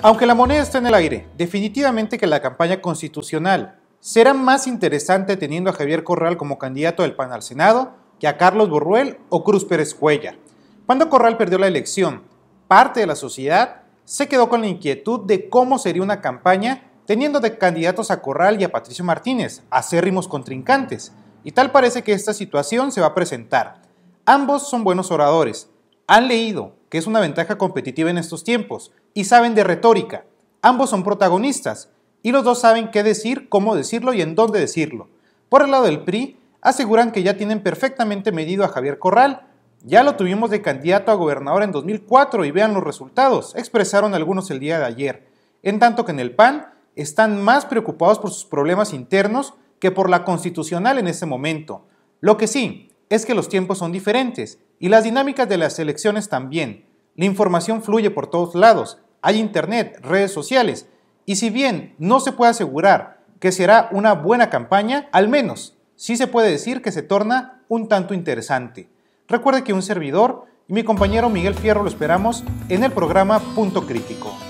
Aunque la moneda está en el aire, definitivamente que la campaña constitucional será más interesante teniendo a Javier Corral como candidato del PAN al Senado que a Carlos Borruel o Cruz Pérez Cuella. Cuando Corral perdió la elección, parte de la sociedad se quedó con la inquietud de cómo sería una campaña teniendo de candidatos a Corral y a Patricio Martínez, acérrimos contrincantes, y tal parece que esta situación se va a presentar. Ambos son buenos oradores, han leído, que es una ventaja competitiva en estos tiempos, y saben de retórica. Ambos son protagonistas, y los dos saben qué decir, cómo decirlo y en dónde decirlo. Por el lado del PRI, aseguran que ya tienen perfectamente medido a Javier Corral, ya lo tuvimos de candidato a gobernador en 2004 y vean los resultados, expresaron algunos el día de ayer, en tanto que en el PAN están más preocupados por sus problemas internos que por la constitucional en ese momento. Lo que sí, es que los tiempos son diferentes y las dinámicas de las elecciones también. La información fluye por todos lados, hay internet, redes sociales, y si bien no se puede asegurar que será una buena campaña, al menos sí se puede decir que se torna un tanto interesante. Recuerde que un servidor y mi compañero Miguel Fierro lo esperamos en el programa Punto Crítico.